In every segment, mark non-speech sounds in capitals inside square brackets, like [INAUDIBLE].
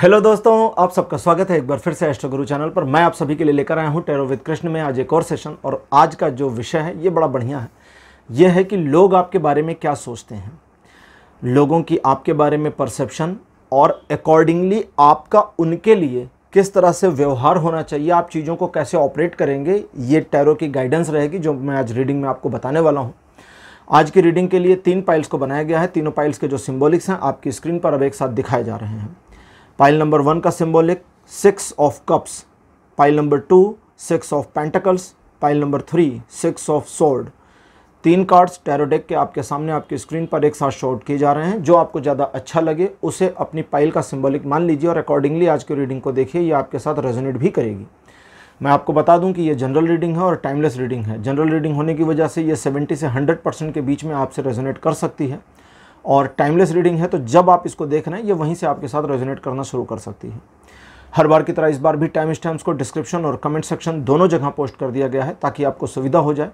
hello दोस्तों आप सबका स्वागत है एक बार फिर से एस्ट्रो गुरु चैनल पर मैं आप सभी के लिए लेकर आया हूं टेरो विद कृष्ण में आज एक और सेशन और आज का जो विषय है ये बड़ा बढ़िया है यह है कि लोग आपके बारे में क्या सोचते हैं लोगों की आपके बारे में परसेप्शन और अकॉर्डिंगली आपका उनके लिए किस तरह से व्यवहार होना चाहिए आप चीज़ों को कैसे ऑपरेट करेंगे ये टैरो की गाइडेंस रहेगी जो मैं आज रीडिंग में आपको बताने वाला हूँ आज की रीडिंग के लिए तीन पाइल्स को बनाया गया है तीनों पाइल्स के जो सिम्बोलिक्स हैं आपकी स्क्रीन पर अब एक साथ दिखाए जा रहे हैं पाइल नंबर वन का symbolic six of cups pile number two six of pentacles pile number three six of sword तीन कार्ड्स टेरोडेक के आपके सामने आपकी स्क्रीन पर एक साथ शॉर्ट किए जा रहे हैं जो आपको ज़्यादा अच्छा लगे उसे अपनी पाइल का सिंबॉलिक मान लीजिए और अकॉर्डिंगली आज की रीडिंग को देखिए ये आपके साथ रेजोनेट भी करेगी मैं आपको बता दूं कि ये जनरल रीडिंग है और टाइमलेस रीडिंग है जनरल रीडिंग होने की वजह से ये 70 से 100 परसेंट के बीच में आपसे रेजोनेट कर सकती है और टाइमलेस रीडिंग है तो जब आप इसको देख रहे हैं ये वहीं से आपके साथ रेजोनेट करना शुरू कर सकती है हर बार की तरह इस बार भी टाइम स्टैम्प्स को डिस्क्रिप्शन और कमेंट सेक्शन दोनों जगह पोस्ट कर दिया गया है ताकि आपको सुविधा हो जाए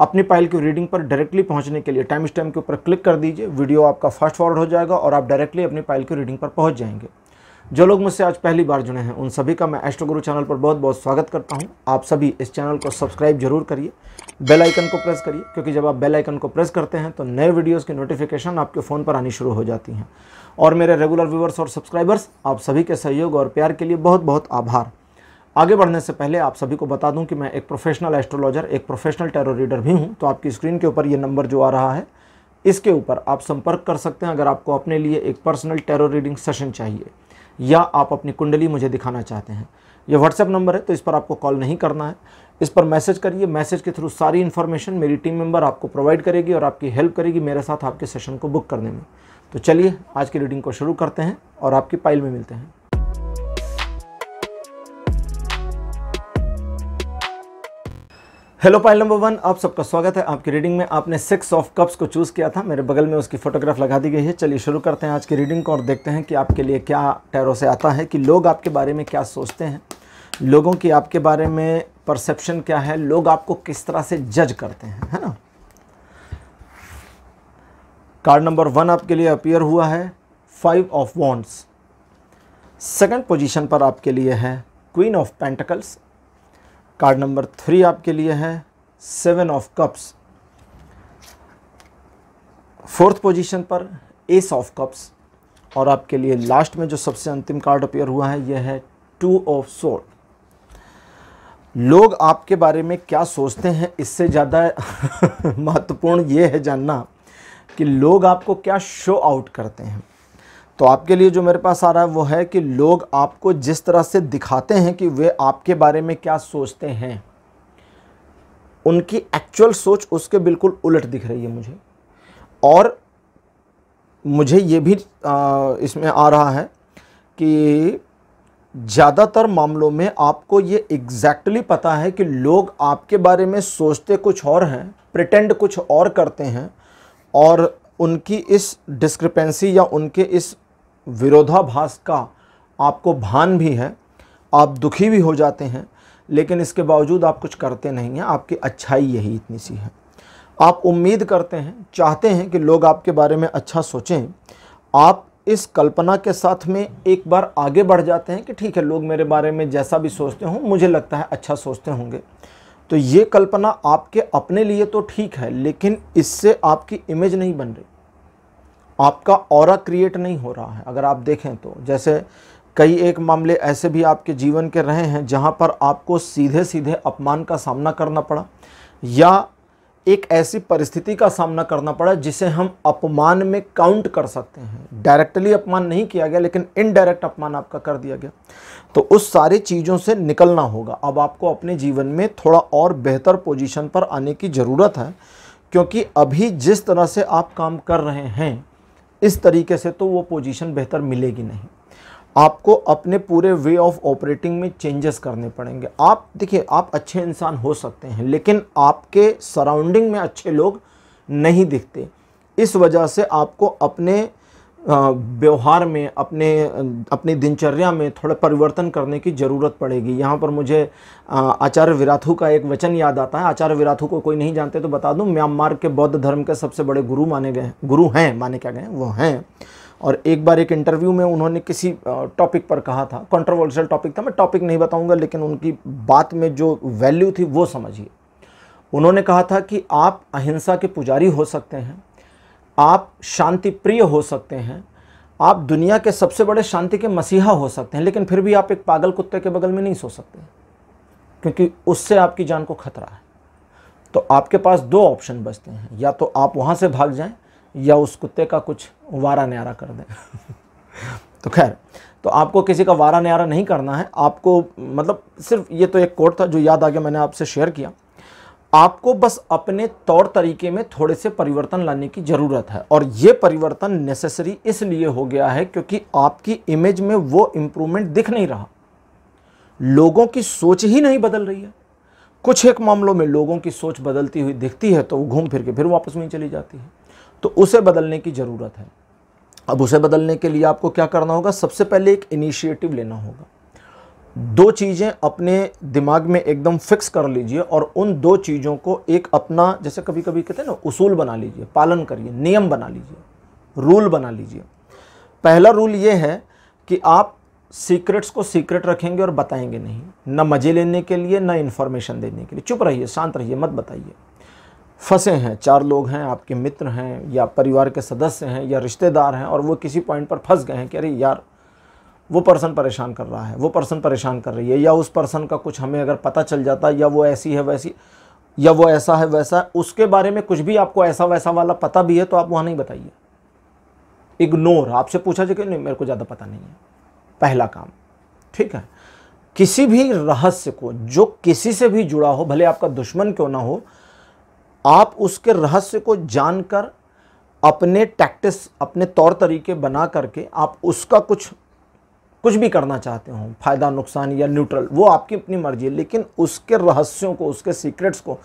अपनी पाइल की रीडिंग पर डायरेक्टली पहुंचने के लिए टाइम स्टैम्प के ऊपर क्लिक कर दीजिए वीडियो आपका फास्ट फॉरवर्ड हो जाएगा और आप डायरेक्टली अपनी पाइल की रीडिंग पर पहुंच जाएंगे जो लोग मुझसे आज पहली बार जुड़े हैं उन सभी का मैं एस्ट्रो गुरु चैनल पर बहुत बहुत स्वागत करता हूं आप सभी इस चैनल को सब्सक्राइब जरूर करिए बेल आइकन को प्रेस करिए क्योंकि जब आप बेल आइकन को प्रेस करते हैं तो नए वीडियोस की नोटिफिकेशन आपके फ़ोन पर आनी शुरू हो जाती हैं और मेरे रेगुलर व्यूवर्स और सब्सक्राइबर्स आप सभी के सहयोग और प्यार के लिए बहुत बहुत आभार आगे बढ़ने से पहले आप सभी को बता दूँ कि मैं एक प्रोफेशनल एस्ट्रोलॉजर एक प्रोफेशनल टेरो रीडर भी हूँ तो आपकी स्क्रीन के ऊपर ये नंबर जो आ रहा है इसके ऊपर आप संपर्क कर सकते हैं अगर आपको अपने लिए एक पर्सनल टेरो रीडिंग सेशन चाहिए या आप अपनी कुंडली मुझे दिखाना चाहते हैं यह व्हाट्सएप नंबर है तो इस पर आपको कॉल नहीं करना है इस पर मैसेज करिए मैसेज के थ्रू सारी इन्फॉर्मेशन मेरी टीम मेंबर आपको प्रोवाइड करेगी और आपकी हेल्प करेगी मेरे साथ आपके सेशन को बुक करने में तो चलिए आज की रीडिंग को शुरू करते हैं और आपकी पाइल में मिलते हैं हेलो पाइल नंबर वन आप सबका स्वागत है आपकी रीडिंग में आपने सिक्स ऑफ कप्स को चूज़ किया था मेरे बगल में उसकी फोटोग्राफ लगा दी गई है चलिए शुरू करते हैं आज की रीडिंग को और देखते हैं कि आपके लिए क्या टैरो से आता है कि लोग आपके बारे में क्या सोचते हैं लोगों की आपके बारे में परसेप्शन क्या है लोग आपको किस तरह से जज करते हैं है ना कार्ड नंबर वन आपके लिए अपियर हुआ है five of wands second position पर आपके लिए है queen of pentacles card number three आपके लिए है seven of cups fourth position पर एस ऑफ कप्स और आपके लिए लास्ट में जो सबसे अंतिम कार्ड अपेयर हुआ है यह है टू ऑफ सोर्ड लोग आपके बारे में क्या सोचते हैं इससे ज़्यादा [LAUGHS] महत्वपूर्ण ये है जानना कि लोग आपको क्या शो आउट करते हैं तो आपके लिए जो मेरे पास आ रहा है वो है कि लोग आपको जिस तरह से दिखाते हैं कि वे आपके बारे में क्या सोचते हैं उनकी एक्चुअल सोच उसके बिल्कुल उलट दिख रही है मुझे और मुझे ये भी आ, इसमें आ रहा है कि ज़्यादातर मामलों में आपको ये एग्जैक्टली पता है कि लोग आपके बारे में सोचते कुछ और हैं प्रिटेंड कुछ और करते हैं और उनकी इस डिस्क्रिपेंसी या उनके इस विरोधाभास का आपको भान भी है आप दुखी भी हो जाते हैं लेकिन इसके बावजूद आप कुछ करते नहीं हैं आपकी अच्छाई यही इतनी सी है आप उम्मीद करते हैं चाहते हैं कि लोग आपके बारे में अच्छा सोचें आप इस कल्पना के साथ में एक बार आगे बढ़ जाते हैं कि ठीक है लोग मेरे बारे में जैसा भी सोचते हों मुझे लगता है अच्छा सोचते होंगे तो ये कल्पना आपके अपने लिए तो ठीक है लेकिन इससे आपकी इमेज नहीं बन रही आपका और क्रिएट नहीं हो रहा है अगर आप देखें तो जैसे कई एक मामले ऐसे भी आपके जीवन के रहे हैं जहाँ पर आपको सीधे सीधे अपमान का सामना करना पड़ा या एक ऐसी परिस्थिति का सामना करना पड़ा जिसे हम अपमान में काउंट कर सकते हैं डायरेक्टली अपमान नहीं किया गया लेकिन इनडायरेक्ट अपमान आपका कर दिया गया तो उस सारी चीज़ों से निकलना होगा अब आपको अपने जीवन में थोड़ा और बेहतर पोजीशन पर आने की ज़रूरत है क्योंकि अभी जिस तरह से आप काम कर रहे हैं इस तरीके से तो वो पोजीशन बेहतर मिलेगी नहीं आपको अपने पूरे वे ऑफ ऑपरेटिंग में चेंजेस करने पड़ेंगे आप देखिए आप अच्छे इंसान हो सकते हैं लेकिन आपके सराउंडिंग में अच्छे लोग नहीं दिखते इस वजह से आपको अपने व्यवहार में अपने अपनी दिनचर्या में थोड़ा परिवर्तन करने की ज़रूरत पड़ेगी यहाँ पर मुझे आचार्य विराथू का एक वचन याद आता है आचार्य विराथू को कोई नहीं जानते तो बता दूँ म्यांमार के बौद्ध धर्म के सबसे बड़े गुरु माने गए गुरु हैं माने क्या गए वो हैं और एक बार एक इंटरव्यू में उन्होंने किसी टॉपिक पर कहा था कॉन्ट्रोवर्शियल टॉपिक था मैं टॉपिक नहीं बताऊँगा लेकिन उनकी बात में जो वैल्यू थी वो समझिए उन्होंने कहा था कि आप अहिंसा के पुजारी हो सकते हैं आप शांति प्रिय हो सकते हैं आप दुनिया के सबसे बड़े शांति के मसीहा हो सकते हैं लेकिन फिर भी आप एक पागल कुत्ते के बगल में नहीं सो सकते क्योंकि उससे आपकी जान को खतरा है तो आपके पास दो ऑप्शन बचते हैं या तो आप वहाँ से भाग जाएं या उस कुत्ते का कुछ वारा न्यारा कर दें [LAUGHS] तो खैर तो आपको किसी का वारा न्यारा नहीं करना है आपको मतलब सिर्फ ये तो एक कोट था जो याद आ गया मैंने आपसे शेयर किया आपको बस अपने तौर तरीके में थोड़े से परिवर्तन लाने की ज़रूरत है और ये परिवर्तन नेसेसरी इसलिए हो गया है क्योंकि आपकी इमेज में वो इम्प्रूवमेंट दिख नहीं रहा लोगों की सोच ही नहीं बदल रही है कुछ एक मामलों में लोगों की सोच बदलती हुई दिखती है तो वो घूम फिर के फिर वापस में चली जाती है तो उसे बदलने की ज़रूरत है अब उसे बदलने के लिए आपको क्या करना होगा सबसे पहले एक इनिशिएटिव लेना होगा दो चीज़ें अपने दिमाग में एकदम फिक्स कर लीजिए और उन दो चीज़ों को एक अपना जैसे कभी कभी कहते हैं ना उसूल बना लीजिए पालन करिए नियम बना लीजिए रूल बना लीजिए पहला रूल ये है कि आप सीक्रेट्स को सीक्रेट रखेंगे और बताएंगे नहीं न मज़े लेने के लिए न इन्फॉर्मेशन देने के लिए चुप रहिए शांत रहिए मत बताइए फंसे हैं चार लोग हैं आपके मित्र हैं या परिवार के सदस्य हैं या रिश्तेदार हैं और वो किसी पॉइंट पर फंस गए हैं कि अरे यार वो पर्सन परेशान कर रहा है वो पर्सन परेशान कर रही है या उस पर्सन का कुछ हमें अगर पता चल जाता या वो ऐसी है वैसी या वो ऐसा है वैसा उसके बारे में कुछ भी आपको ऐसा वैसा वाला पता भी है तो आप वहाँ नहीं बताइए इग्नोर आपसे पूछा जाए कि नहीं मेरे को ज़्यादा पता नहीं है पहला काम ठीक है किसी भी रहस्य को जो किसी से भी जुड़ा हो भले आपका दुश्मन क्यों ना हो आप उसके रहस्य को जानकर अपने टैक्टिस अपने तौर तरीके बना करके आप उसका कुछ कुछ भी करना चाहते हो फ़ायदा नुकसान या न्यूट्रल वो आपकी अपनी मर्जी है लेकिन उसके रहस्यों को उसके सीक्रेट्स को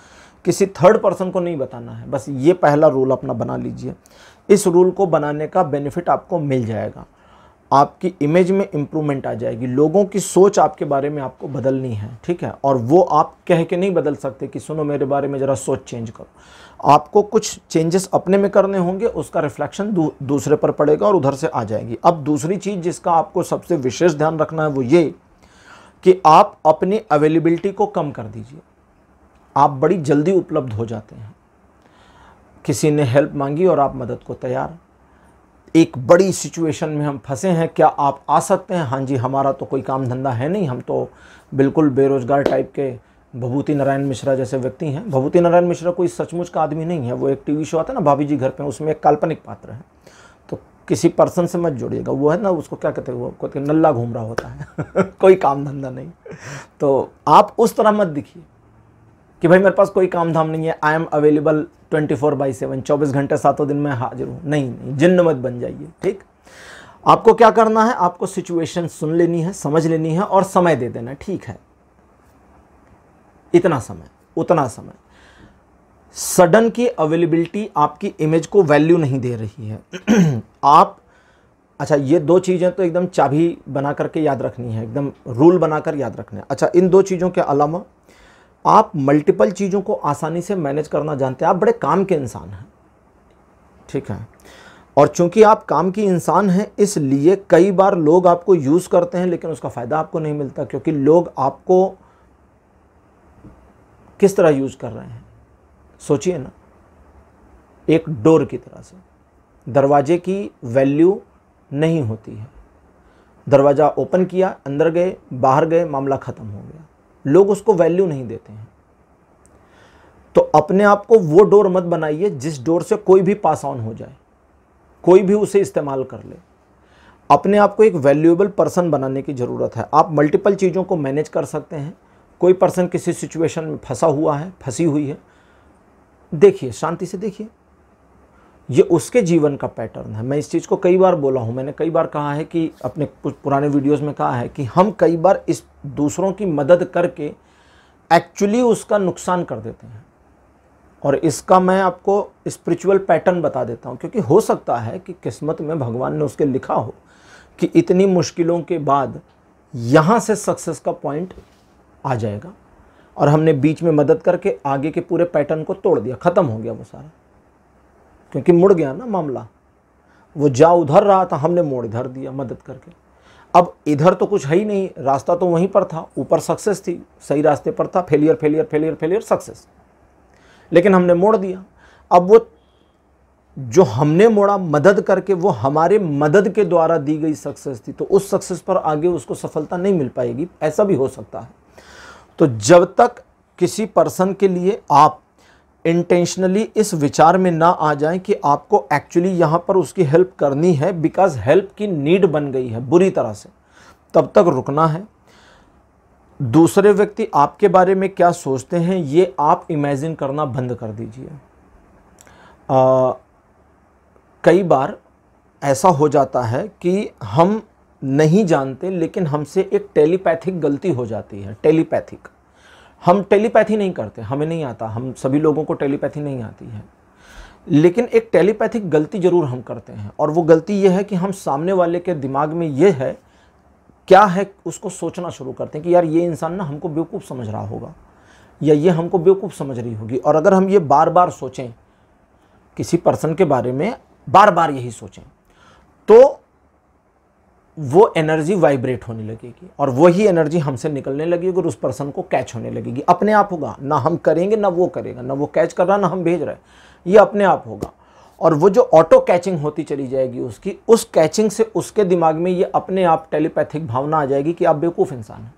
किसी थर्ड पर्सन को नहीं बताना है बस ये पहला रूल अपना बना लीजिए इस रूल को बनाने का बेनिफिट आपको मिल जाएगा आपकी इमेज में इम्प्रूवमेंट आ जाएगी लोगों की सोच आपके बारे में आपको बदलनी है ठीक है और वो आप कह के नहीं बदल सकते कि सुनो मेरे बारे में ज़रा सोच चेंज करो आपको कुछ चेंजेस अपने में करने होंगे उसका रिफ्लेक्शन दू, दूसरे पर पड़ेगा और उधर से आ जाएगी अब दूसरी चीज़ जिसका आपको सबसे विशेष ध्यान रखना है वो ये कि आप अपनी अवेलेबिलिटी को कम कर दीजिए आप बड़ी जल्दी उपलब्ध हो जाते हैं किसी ने हेल्प मांगी और आप मदद को तैयार एक बड़ी सिचुएशन में हम फंसे हैं क्या आप आ सकते हैं हाँ जी हमारा तो कोई काम धंधा है नहीं हम तो बिल्कुल बेरोज़गार टाइप के भभूति नारायण मिश्रा जैसे व्यक्ति हैं भभूति नारायण मिश्रा कोई सचमुच का आदमी नहीं है वो एक टीवी शो आता है ना भाभी जी घर पे उसमें एक काल्पनिक पात्र है तो किसी पर्सन से मत जोड़िएगा वो है ना उसको क्या कहते हैं वो कहते हैं नल्ला घूम रहा होता है [LAUGHS] कोई काम धंधा नहीं तो आप उस तरह मत दिखिए कि भाई मेरे पास कोई काम धाम नहीं है I am available twenty four by seven चौबीस घंटे सातों दिन में हाजिर हूँ नहीं नहीं जिन्न मत बन जाइए ठीक आपको क्या करना है आपको सिचुएशन सुन लेनी है समझ लेनी है और समय दे देना ठीक है इतना समय उतना समय सडन की अवेलेबिलिटी आपकी इमेज को वैल्यू नहीं दे रही है [CLEARS THROAT] आप अच्छा ये दो चीज़ें तो एकदम चाबी बना करके याद रखनी है एकदम रूल बनाकर याद रखना है अच्छा इन दो चीज़ों के अलावा आप मल्टीपल चीज़ों को आसानी से मैनेज करना जानते हैं आप बड़े काम के इंसान हैं ठीक है और चूंकि आप काम की इंसान हैं इसलिए कई बार लोग आपको यूज़ करते हैं लेकिन उसका फ़ायदा आपको नहीं मिलता क्योंकि लोग आपको किस तरह यूज़ कर रहे हैं सोचिए ना एक डोर की तरह से दरवाजे की वैल्यू नहीं होती है दरवाज़ा ओपन किया अंदर गए बाहर गए मामला ख़त्म हो गया लोग उसको वैल्यू नहीं देते हैं तो अपने आप को वो डोर मत बनाइए जिस डोर से कोई भी पास ऑन हो जाए कोई भी उसे इस्तेमाल कर ले अपने आप को एक वैल्यूएबल पर्सन बनाने की ज़रूरत है आप मल्टीपल चीज़ों को मैनेज कर सकते हैं कोई पर्सन किसी सिचुएशन में फंसा हुआ है फंसी हुई है देखिए शांति से देखिए ये उसके जीवन का पैटर्न है मैं इस चीज़ को कई बार बोला हूँ मैंने कई बार कहा है कि अपने कुछ पुराने वीडियोस में कहा है कि हम कई बार इस दूसरों की मदद करके एक्चुअली उसका नुकसान कर देते हैं और इसका मैं आपको स्पिरिचुअल पैटर्न बता देता हूँ क्योंकि हो सकता है कि किस्मत में भगवान ने उसके लिखा हो कि इतनी मुश्किलों के बाद यहाँ से सक्सेस का पॉइंट आ जाएगा और हमने बीच में मदद करके आगे के पूरे पैटर्न को तोड़ दिया ख़त्म हो गया वो सारा क्योंकि मुड़ गया ना मामला वो जा उधर रहा था हमने मोड़ इधर दिया मदद करके अब इधर तो कुछ है ही नहीं रास्ता तो वहीं पर था ऊपर सक्सेस थी सही रास्ते पर था failure failure failure failure success लेकिन हमने मोड़ दिया अब वो जो हमने मोड़ा मदद करके वो हमारे मदद के द्वारा दी गई सक्सेस थी तो उस सक्सेस पर आगे उसको सफलता नहीं मिल पाएगी ऐसा भी हो सकता है तो जब तक किसी पर्सन के लिए आप इंटेंशनली इस विचार में ना आ जाएं कि आपको एक्चुअली यहाँ पर उसकी हेल्प करनी है बिकॉज हेल्प की नीड बन गई है बुरी तरह से तब तक रुकना है दूसरे व्यक्ति आपके बारे में क्या सोचते हैं ये आप इमेजिन करना बंद कर दीजिए कई बार ऐसा हो जाता है कि हम नहीं जानते लेकिन हमसे एक टेलीपैथिक गलती हो जाती है टेलीपैथिक हम टेलीपैथी नहीं करते हमें नहीं आता हम सभी लोगों को टेलीपैथी नहीं आती है लेकिन एक टेलीपैथिक गलती ज़रूर हम करते हैं और वो गलती ये है कि हम सामने वाले के दिमाग में ये है क्या है उसको सोचना शुरू करते हैं कि यार ये इंसान ना हमको बेवकूफ़ समझ रहा होगा या ये हमको बेवकूफ़ समझ रही होगी और अगर हम ये बार बार सोचें किसी पर्सन के बारे में बार बार यही सोचें तो वो एनर्जी वाइब्रेट होने लगेगी और वही एनर्जी हमसे निकलने लगेगी और उस पर्सन को कैच होने लगेगी अपने आप होगा ना हम करेंगे ना वो करेगा ना वो कैच कर रहा ना हम भेज रहे ये अपने आप होगा और वो जो ऑटो कैचिंग होती चली जाएगी उसकी उस कैचिंग से उसके दिमाग में ये अपने आप टेलीपैथिक भावना आ जाएगी कि आप बेवकूफ़ इंसान हैं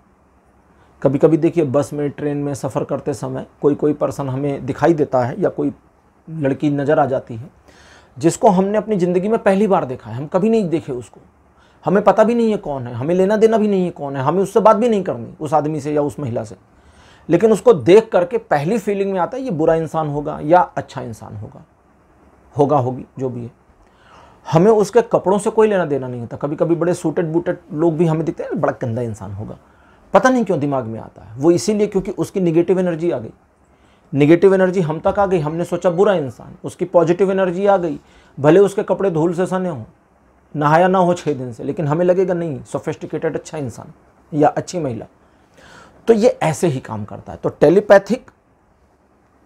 कभी कभी देखिए बस में ट्रेन में सफ़र करते समय कोई कोई पर्सन हमें दिखाई देता है या कोई लड़की नज़र आ जाती है जिसको हमने अपनी ज़िंदगी में पहली बार देखा है हम कभी नहीं देखे उसको हमें पता भी नहीं है कौन है हमें लेना देना भी नहीं है कौन है हमें उससे बात भी नहीं करनी उस आदमी से या उस महिला से लेकिन उसको देख करके पहली फीलिंग में आता है ये बुरा इंसान होगा या अच्छा इंसान होगा होगा होगी जो भी है हमें उसके कपड़ों से कोई लेना देना नहीं होता कभी कभी बड़े सूटेड बूटेड लोग भी हमें दिखते हैं बड़ा गंदा इंसान होगा पता नहीं क्यों दिमाग में आता है वो इसीलिए क्योंकि उसकी निगेटिव एनर्जी आ गई निगेटिव एनर्जी हम तक आ गई हमने सोचा बुरा इंसान उसकी पॉजिटिव एनर्जी आ गई भले उसके कपड़े धूल से सने हों नहाया ना हो छः दिन से लेकिन हमें लगेगा नहीं सोफेस्टिकेटेड अच्छा इंसान या अच्छी महिला तो ये ऐसे ही काम करता है तो टेलीपैथिक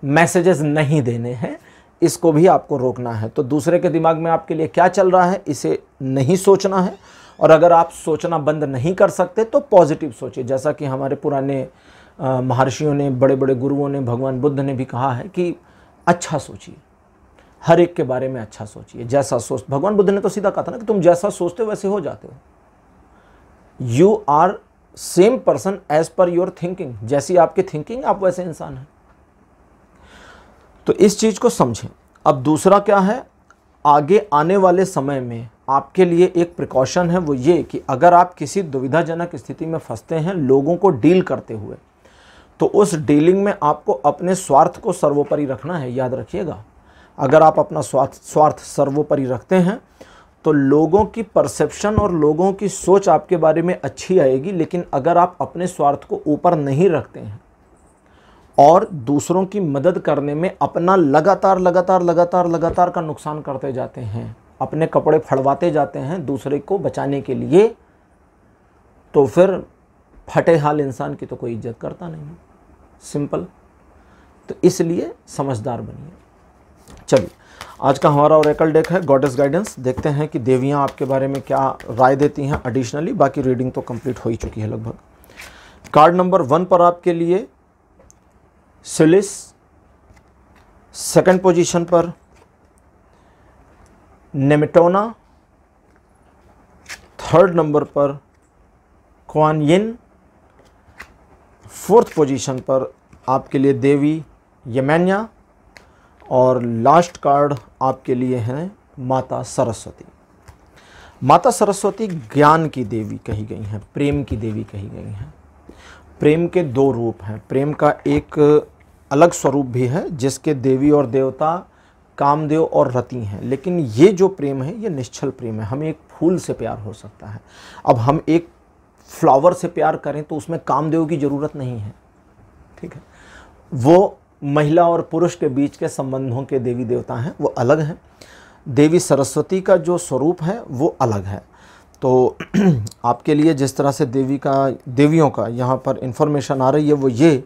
मैसेजेस नहीं देने हैं इसको भी आपको रोकना है तो दूसरे के दिमाग में आपके लिए क्या चल रहा है इसे नहीं सोचना है और अगर आप सोचना बंद नहीं कर सकते तो पॉजिटिव सोचिए जैसा कि हमारे पुराने महर्षियों ने बड़े बड़े गुरुओं ने भगवान बुद्ध ने भी कहा है कि अच्छा सोचिए हर एक के बारे में अच्छा सोचिए जैसा सोच भगवान बुद्ध ने तो सीधा कहा था ना कि तुम जैसा सोचते हो वैसे हो जाते हो you are same person as per your thinking जैसी आपकी थिंकिंग आप वैसे इंसान हैं तो इस चीज़ को समझें अब दूसरा क्या है आगे आने वाले समय में आपके लिए एक प्रिकॉशन है वो ये कि अगर आप किसी दुविधाजनक स्थिति में फंसते हैं लोगों को डील करते हुए तो उस डीलिंग में आपको अपने स्वार्थ को सर्वोपरि रखना है याद रखिएगा अगर आप अपना स्वार्थ स्वार्थ सर्वोपरि रखते हैं तो लोगों की परसेप्शन और लोगों की सोच आपके बारे में अच्छी आएगी लेकिन अगर आप अपने स्वार्थ को ऊपर नहीं रखते हैं और दूसरों की मदद करने में अपना लगातार लगातार लगातार लगातार का नुकसान करते जाते हैं अपने कपड़े फड़वाते जाते हैं दूसरे को बचाने के लिए तो फिर फटे हाल इंसान की तो कोई इज्जत करता नहीं सिंपल तो इसलिए समझदार बनिए चलिए आज का हमारा और एकल डेक है गॉडेस गाइडेंस देखते हैं कि देवियाँ आपके बारे में क्या राय देती हैं एडिशनली बाकी रीडिंग तो कंप्लीट हो ही चुकी है लगभग कार्ड नंबर वन पर आपके लिए सिलिस सेकंड पोजीशन पर नेमेटोना थर्ड नंबर पर क्वान फोर्थ पोजीशन पर आपके लिए देवी यमैनिया और लास्ट कार्ड आपके लिए हैं माता सरस्वती माता सरस्वती ज्ञान की देवी कही गई हैं प्रेम की देवी कही गई हैं प्रेम के दो रूप हैं प्रेम का एक अलग स्वरूप भी है जिसके देवी और देवता कामदेव और रति हैं लेकिन ये जो प्रेम है ये निश्चल प्रेम है हमें एक फूल से प्यार हो सकता है अब हम एक फ्लावर से प्यार करें तो उसमें कामदेव की ज़रूरत नहीं है ठीक है वो महिला और पुरुष के बीच के संबंधों के देवी देवता हैं वो अलग हैं देवी सरस्वती का जो स्वरूप है वो अलग है तो [CLEARS THROAT] आपके लिए जिस तरह से देवी का देवियों का यहाँ पर इन्फॉर्मेशन आ रही है वो ये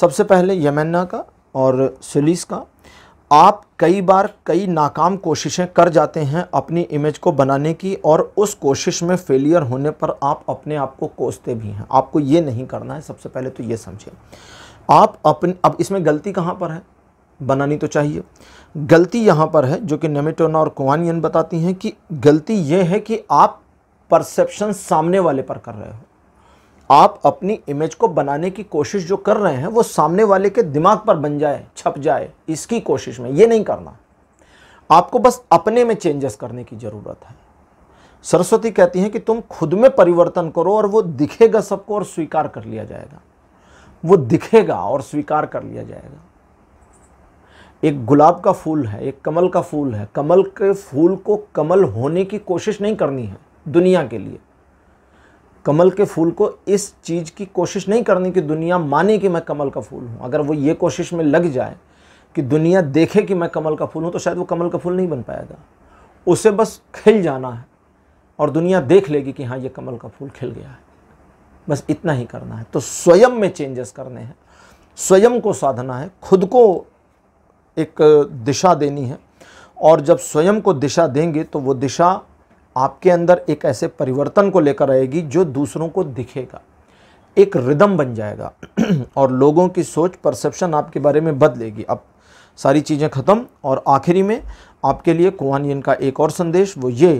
सबसे पहले यमन्ना का और सुलिस का आप कई बार कई नाकाम कोशिशें कर जाते हैं अपनी इमेज को बनाने की और उस कोशिश में फेलियर होने पर आप अपने आप को कोसते भी हैं आपको ये नहीं करना है सबसे पहले तो ये समझें आप अपने अब इसमें गलती कहाँ पर है बनानी तो चाहिए गलती यहाँ पर है जो कि नेमेटोना और कुआनियन बताती हैं कि गलती यह है कि आप परसेप्शन सामने वाले पर कर रहे हो आप अपनी इमेज को बनाने की कोशिश जो कर रहे हैं वो सामने वाले के दिमाग पर बन जाए छप जाए इसकी कोशिश में ये नहीं करना आपको बस अपने में चेंजेस करने की ज़रूरत है सरस्वती कहती हैं कि तुम खुद में परिवर्तन करो और वो दिखेगा सबको और स्वीकार कर लिया जाएगा वो दिखेगा और स्वीकार कर लिया जाएगा एक गुलाब का फूल है एक कमल का फूल है कमल के फूल को कमल होने की कोशिश नहीं करनी है दुनिया के लिए कमल के फूल को इस चीज़ की कोशिश नहीं करनी कि दुनिया माने कि मैं कमल का फूल हूँ अगर वो ये कोशिश में लग जाए कि दुनिया देखे कि मैं कमल का फूल हूँ तो शायद वो कमल का फूल नहीं बन पाएगा उसे बस खिल जाना है और दुनिया देख लेगी कि हाँ ये कमल का फूल खिल गया है बस इतना ही करना है तो स्वयं में चेंजेस करने हैं स्वयं को साधना है खुद को एक दिशा देनी है और जब स्वयं को दिशा देंगे तो वो दिशा आपके अंदर एक ऐसे परिवर्तन को लेकर आएगी जो दूसरों को दिखेगा एक रिदम बन जाएगा [CLEARS THROAT] और लोगों की सोच परसेप्शन आपके बारे में बदलेगी अब सारी चीज़ें ख़त्म और आखिरी में आपके लिए कुआनियन का एक और संदेश वो ये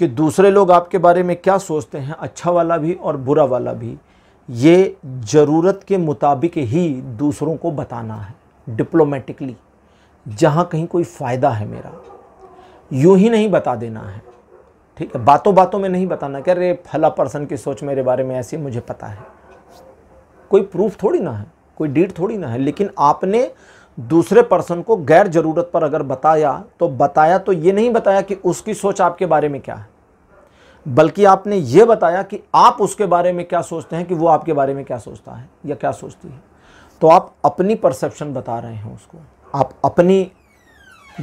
कि दूसरे लोग आपके बारे में क्या सोचते हैं अच्छा वाला भी और बुरा वाला भी ये ज़रूरत के मुताबिक ही दूसरों को बताना है डिप्लोमेटिकली जहाँ कहीं कोई फ़ायदा है मेरा यूं ही नहीं बता देना है ठीक है बातों बातों में नहीं बताना क्या अरे फला पर्सन की सोच मेरे बारे में ऐसी मुझे पता है कोई प्रूफ थोड़ी ना है कोई डीट थोड़ी ना है लेकिन आपने दूसरे पर्सन को गैर ज़रूरत पर अगर बताया तो बताया तो ये नहीं बताया कि उसकी सोच आपके बारे में क्या है बल्कि आपने ये बताया कि आप उसके बारे में क्या सोचते हैं कि वो आपके बारे में क्या सोचता है या क्या सोचती है तो आप अपनी परसेप्शन बता रहे हैं उसको आप अपनी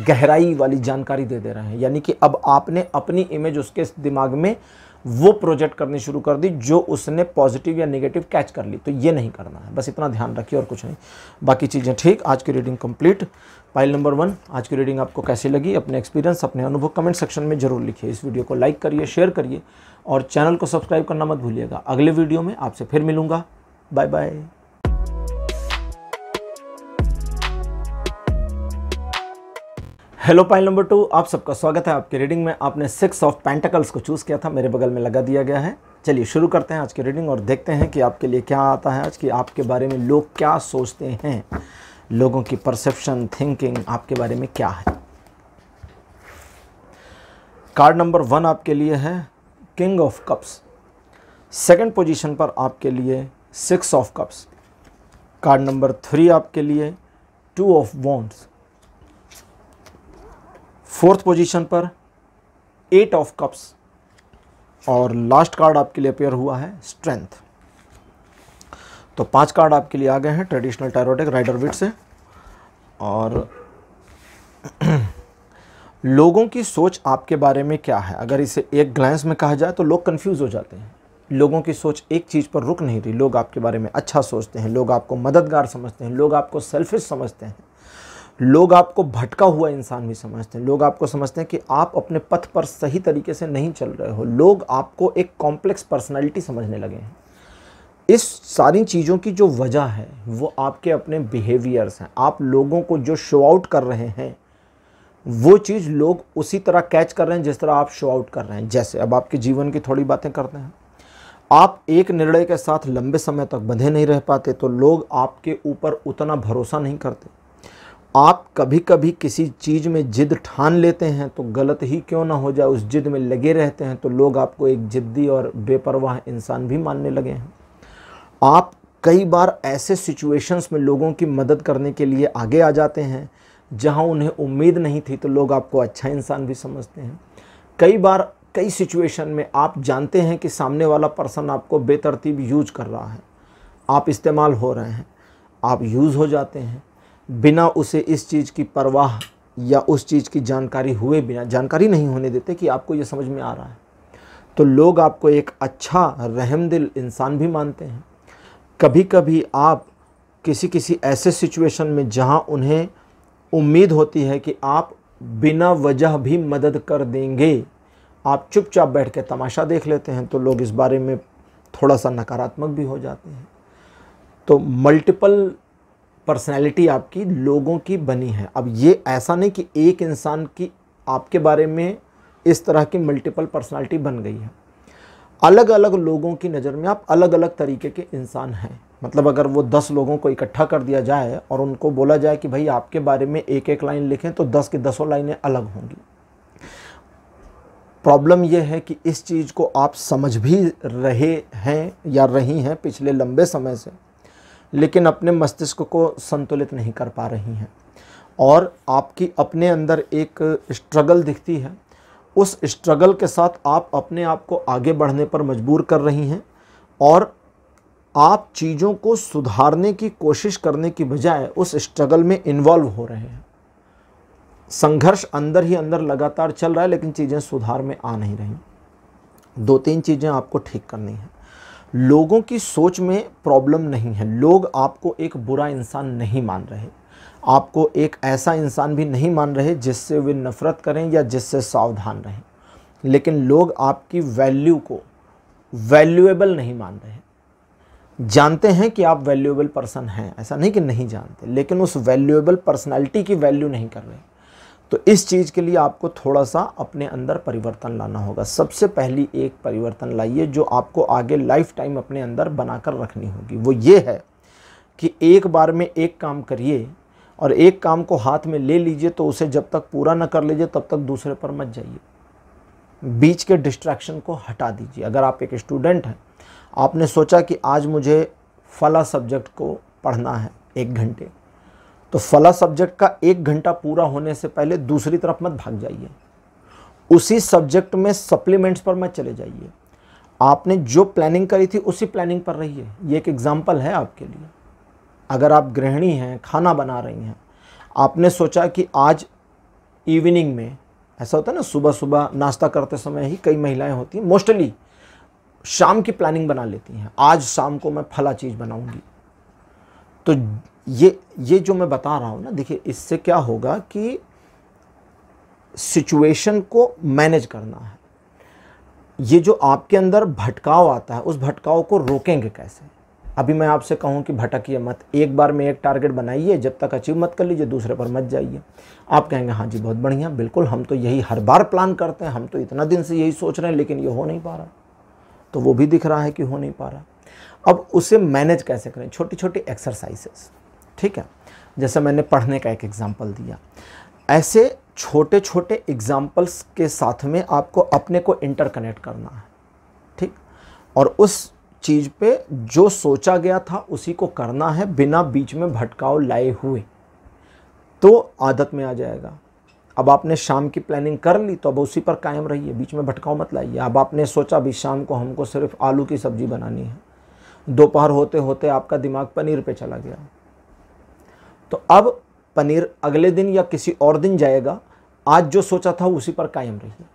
गहराई वाली जानकारी दे दे रहे हैं यानी कि अब आपने अपनी इमेज उसके दिमाग में वो प्रोजेक्ट करनी शुरू कर दी जो उसने पॉजिटिव या निगेटिव कैच कर ली तो ये नहीं करना है बस इतना ध्यान रखिए और कुछ नहीं बाकी चीज़ें ठीक आज की reading complete pile number one आज की रीडिंग आपको कैसी लगी अपने एक्सपीरियंस अपने अनुभव कमेंट सेक्शन में जरूर लिखिए इस वीडियो को लाइक करिए शेयर करिए और चैनल को सब्सक्राइब करना मत भूलिएगा अगले वीडियो में आपसे फिर मिलूंगा bye bye hello pile number two आप सबका स्वागत है आपकी रीडिंग में आपने सिक्स ऑफ पेंटिकल्स को चूज़ किया था मेरे बगल में लगा दिया गया है चलिए शुरू करते हैं आज की रीडिंग और देखते हैं कि आपके लिए क्या आता है आज की आपके बारे में लोग क्या सोचते हैं लोगों की परसेप्शन थिंकिंग आपके बारे में क्या है कार्ड नंबर वन आपके लिए है king of cups second position पर आपके लिए six of cups card number three आपके लिए two of wands fourth position पर एट ऑफ कप्स और लास्ट कार्ड आपके लिए अपेयर हुआ है स्ट्रेंथ तो पांच कार्ड आपके लिए आ गए हैं ट्रेडिशनल टैरोटेक राइडर विट से और [CLEARS THROAT] लोगों की सोच आपके बारे में क्या है अगर इसे एक ग्लैंस में कहा जाए तो लोग कंफ्यूज हो जाते हैं लोगों की सोच एक चीज़ पर रुक नहीं रही लोग आपके बारे में अच्छा सोचते हैं लोग आपको मददगार समझते हैं लोग आपको सेल्फिश समझते हैं लोग आपको भटका हुआ इंसान भी समझते हैं लोग आपको समझते हैं कि आप अपने पथ पर सही तरीके से नहीं चल रहे हो लोग आपको एक कॉम्प्लेक्स पर्सनैलिटी समझने लगे हैं इस सारी चीज़ों की जो वजह है वो आपके अपने बिहेवियर्स हैं आप लोगों को जो शो आउट कर रहे हैं वो चीज़ लोग उसी तरह कैच कर रहे हैं जिस तरह आप शो आउट कर रहे हैं जैसे अब आपके जीवन की थोड़ी बातें करते हैं आप एक निर्णय के साथ लंबे समय तक बंधे नहीं रह पाते तो लोग आपके ऊपर उतना भरोसा नहीं करते आप कभी कभी किसी चीज़ में जिद ठान लेते हैं तो गलत ही क्यों ना हो जाए उस जिद में लगे रहते हैं तो लोग आपको एक जिद्दी और बेपरवाह इंसान भी मानने लगे हैं आप कई बार ऐसे सिचुएशंस में लोगों की मदद करने के लिए आगे आ जाते हैं जहां उन्हें उम्मीद नहीं थी तो लोग आपको अच्छा इंसान भी समझते हैं कई बार कई सिचुएशन में आप जानते हैं कि सामने वाला पर्सन आपको बेतरतीब यूज कर रहा है आप इस्तेमाल हो रहे हैं आप यूज़ हो जाते हैं बिना उसे इस चीज़ की परवाह या उस चीज़ की जानकारी हुए बिना जानकारी नहीं होने देते कि आपको ये समझ में आ रहा है तो लोग आपको एक अच्छा रहमदिल इंसान भी मानते हैं कभी कभी आप किसी किसी ऐसे सिचुएशन में जहां उन्हें उम्मीद होती है कि आप बिना वजह भी मदद कर देंगे आप चुपचाप बैठ के तमाशा देख लेते हैं तो लोग इस बारे में थोड़ा सा नकारात्मक भी हो जाते हैं तो मल्टीपल पर्सनैलिटी आपकी लोगों की बनी है अब ये ऐसा नहीं कि एक इंसान की आपके बारे में इस तरह की मल्टीपल पर्सनैलिटी बन गई है अलग अलग लोगों की नज़र में आप अलग अलग तरीके के इंसान हैं मतलब अगर वो दस लोगों को इकट्ठा कर दिया जाए और उनको बोला जाए कि भाई आपके बारे में एक एक लाइन लिखें तो दस की दसों लाइनें अलग होंगी प्रॉब्लम यह है कि इस चीज़ को आप समझ भी रहे हैं या रही हैं पिछले लंबे समय से लेकिन अपने मस्तिष्क को संतुलित नहीं कर पा रही हैं और आपकी अपने अंदर एक स्ट्रगल दिखती है उस स्ट्रगल के साथ आप अपने आप को आगे बढ़ने पर मजबूर कर रही हैं और आप चीज़ों को सुधारने की कोशिश करने की बजाय उस स्ट्रगल में इन्वॉल्व हो रहे हैं संघर्ष अंदर ही अंदर लगातार चल रहा है लेकिन चीज़ें सुधार में आ नहीं रही दो तीन चीज़ें आपको ठीक करनी है लोगों की सोच में प्रॉब्लम नहीं है लोग आपको एक बुरा इंसान नहीं मान रहे आपको एक ऐसा इंसान भी नहीं मान रहे जिससे वे नफ़रत करें या जिससे सावधान रहें लेकिन लोग आपकी वैल्यू को वैल्यूएबल नहीं मान रहे जानते हैं कि आप वैल्यूएबल पर्सन हैं ऐसा नहीं कि नहीं जानते लेकिन उस वैल्यूएबल पर्सनैलिटी की वैल्यू नहीं कर रहे तो इस चीज़ के लिए आपको थोड़ा सा अपने अंदर परिवर्तन लाना होगा सबसे पहली एक परिवर्तन लाइए जो आपको आगे लाइफ टाइम अपने अंदर बनाकर रखनी होगी वो ये है कि एक बार में एक काम करिए और एक काम को हाथ में ले लीजिए तो उसे जब तक पूरा ना कर लीजिए तब तक दूसरे पर मत जाइए बीच के डिस्ट्रैक्शन को हटा दीजिए अगर आप एक स्टूडेंट हैं आपने सोचा कि आज मुझे फला सब्जेक्ट को पढ़ना है एक घंटे तो फला सब्जेक्ट का एक घंटा पूरा होने से पहले दूसरी तरफ मत भाग जाइए उसी सब्जेक्ट में सप्लीमेंट्स पर मत चले जाइए आपने जो प्लानिंग करी थी उसी प्लानिंग पर रहिए ये एक एग्ज़ाम्पल है आपके लिए अगर आप गृहिणी हैं खाना बना रही हैं आपने सोचा कि आज इवनिंग में ऐसा होता है ना सुबह सुबह नाश्ता करते समय ही कई महिलाएं होती हैं मोस्टली शाम की प्लानिंग बना लेती हैं आज शाम को मैं फला चीज़ बनाऊंगी तो ये ये जो मैं बता रहा हूँ ना देखिए इससे क्या होगा कि सिचुएशन को मैनेज करना है ये जो आपके अंदर भटकाव आता है उस भटकाव को रोकेंगे कैसे अभी मैं आपसे कहूँ कि भटकिए मत एक बार में एक टारगेट बनाइए जब तक अचीव मत कर लीजिए दूसरे पर मत जाइए आप कहेंगे हाँ जी बहुत बढ़िया बिल्कुल हम तो यही हर बार प्लान करते हैं हम तो इतना दिन से यही सोच रहे हैं लेकिन ये हो नहीं पा रहा तो वो भी दिख रहा है कि हो नहीं पा रहा अब उसे मैनेज कैसे करें छोटी छोटी एक्सरसाइजेस ठीक है जैसे मैंने पढ़ने का एक एग्ज़ाम्पल दिया ऐसे छोटे छोटे एग्ज़ाम्पल्स के साथ में आपको अपने को इंटरकनेक्ट करना है ठीक और उस चीज़ पे जो सोचा गया था उसी को करना है बिना बीच में भटकाव लाए हुए तो आदत में आ जाएगा अब आपने शाम की प्लानिंग कर ली तो अब उसी पर कायम रहिए बीच में भटकाव मत लाइए अब आपने सोचा भी शाम को हमको सिर्फ आलू की सब्ज़ी बनानी है दोपहर होते होते आपका दिमाग पनीर पे चला गया तो अब पनीर अगले दिन या किसी और दिन जाएगा आज जो सोचा था उसी पर कायम रहिए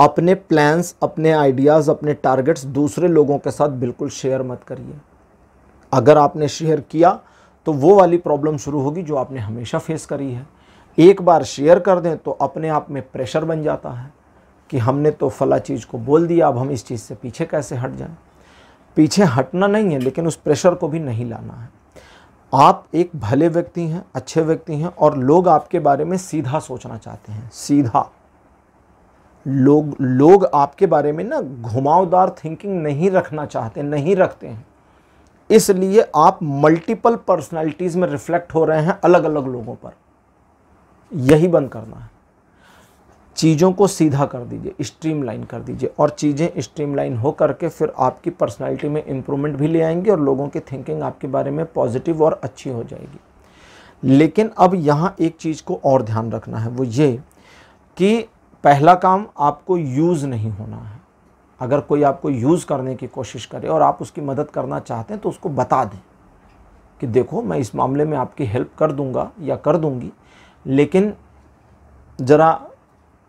अपने प्लान्स अपने आइडियाज़ अपने टारगेट्स दूसरे लोगों के साथ बिल्कुल शेयर मत करिए अगर आपने शेयर किया तो वो वाली प्रॉब्लम शुरू होगी जो आपने हमेशा फेस करी है एक बार शेयर कर दें तो अपने आप में प्रेशर बन जाता है कि हमने तो फला चीज़ को बोल दिया अब हम इस चीज़ से पीछे कैसे हट जाएं पीछे हटना नहीं है लेकिन उस प्रेशर को भी नहीं लाना है आप एक भले व्यक्ति हैं अच्छे व्यक्ति हैं और लोग आपके बारे में सीधा सोचना चाहते हैं सीधा लोग लोग आपके बारे में ना घुमावदार थिंकिंग नहीं रखना चाहते नहीं रखते हैं इसलिए आप मल्टीपल पर्सनालिटीज़ में रिफ्लेक्ट हो रहे हैं अलग अलग लोगों पर यही बंद करना है चीज़ों को सीधा कर दीजिए स्ट्रीमलाइन कर दीजिए और चीज़ें स्ट्रीमलाइन हो करके फिर आपकी पर्सनालिटी में इम्प्रूवमेंट भी ले आएंगी और लोगों की थिंकिंग आपके बारे में पॉजिटिव और अच्छी हो जाएगी लेकिन अब यहाँ एक चीज़ को और ध्यान रखना है वो ये कि पहला काम आपको यूज़ नहीं होना है अगर कोई आपको यूज़ करने की कोशिश करे और आप उसकी मदद करना चाहते हैं तो उसको बता दें कि देखो मैं इस मामले में आपकी हेल्प कर दूँगा या कर दूँगी लेकिन ज़रा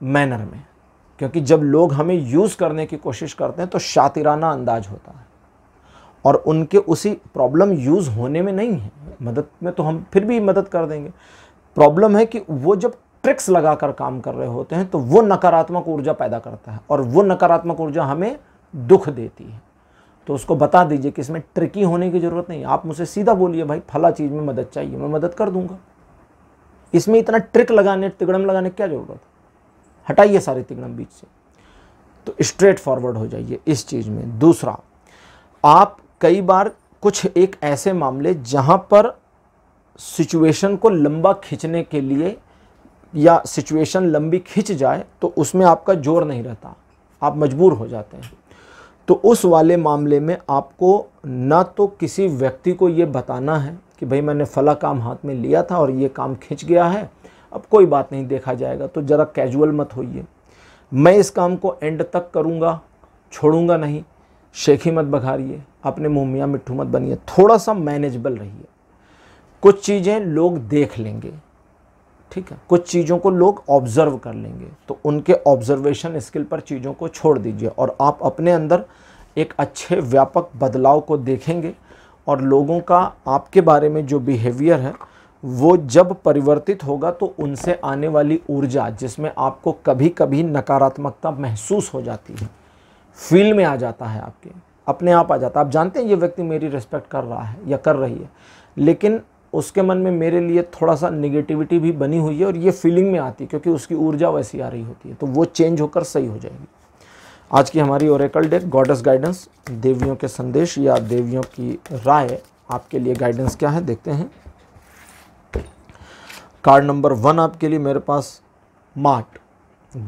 मैनर में क्योंकि जब लोग हमें यूज़ करने की कोशिश करते हैं तो शातिराना अंदाज होता है और उनके उसी प्रॉब्लम यूज़ होने में नहीं है मदद में तो हम फिर भी मदद कर देंगे प्रॉब्लम है कि वो जब ट्रिक्स लगा कर काम कर रहे होते हैं तो वो नकारात्मक ऊर्जा पैदा करता है और वो नकारात्मक ऊर्जा हमें दुख देती है तो उसको बता दीजिए कि इसमें ट्रिकी होने की ज़रूरत नहीं आप मुझसे सीधा बोलिए भाई फला चीज़ में मदद चाहिए मैं मदद कर दूंगा इसमें इतना ट्रिक लगाने तिगड़म लगाने की क्या ज़रूरत है हटाइए सारे तिगड़म बीच से तो स्ट्रेट फॉरवर्ड हो जाइए इस चीज़ में दूसरा आप कई बार कुछ एक ऐसे मामले जहाँ पर सिचुएशन को लंबा खींचने के लिए या सिचुएशन लंबी खिंच जाए तो उसमें आपका जोर नहीं रहता आप मजबूर हो जाते हैं तो उस वाले मामले में आपको ना तो किसी व्यक्ति को ये बताना है कि भाई मैंने फला काम हाथ में लिया था और ये काम खिंच गया है अब कोई बात नहीं देखा जाएगा तो ज़रा कैजुअल मत होइए मैं इस काम को एंड तक करूँगा छोड़ूंगा नहीं शेखी मत बघारिए अपने मुँह मियाँ मिट्ठू मत बनिए थोड़ा सा मैनेजबल रहिए कुछ चीज़ें लोग देख लेंगे ठीक है कुछ चीज़ों को लोग ऑब्ज़र्व कर लेंगे तो उनके ऑब्ज़र्वेशन स्किल पर चीज़ों को छोड़ दीजिए और आप अपने अंदर एक अच्छे व्यापक बदलाव को देखेंगे और लोगों का आपके बारे में जो बिहेवियर है वो जब परिवर्तित होगा तो उनसे आने वाली ऊर्जा जिसमें आपको कभी कभी नकारात्मकता महसूस हो जाती है फील में आ जाता है आपके अपने आप आ जाता है आप जानते हैं ये व्यक्ति मेरी रिस्पेक्ट कर रहा है या कर रही है लेकिन उसके मन में मेरे लिए थोड़ा सा निगेटिविटी भी बनी हुई है और ये फीलिंग में आती है क्योंकि उसकी ऊर्जा वैसी आ रही होती है तो वो चेंज होकर सही हो जाएगी आज की हमारी ओरेकल डेट गॉडस गाइडेंस देवियों के संदेश या देवियों की राय आपके लिए गाइडेंस क्या है देखते हैं कार्ड नंबर वन आपके लिए मेरे पास मार्ट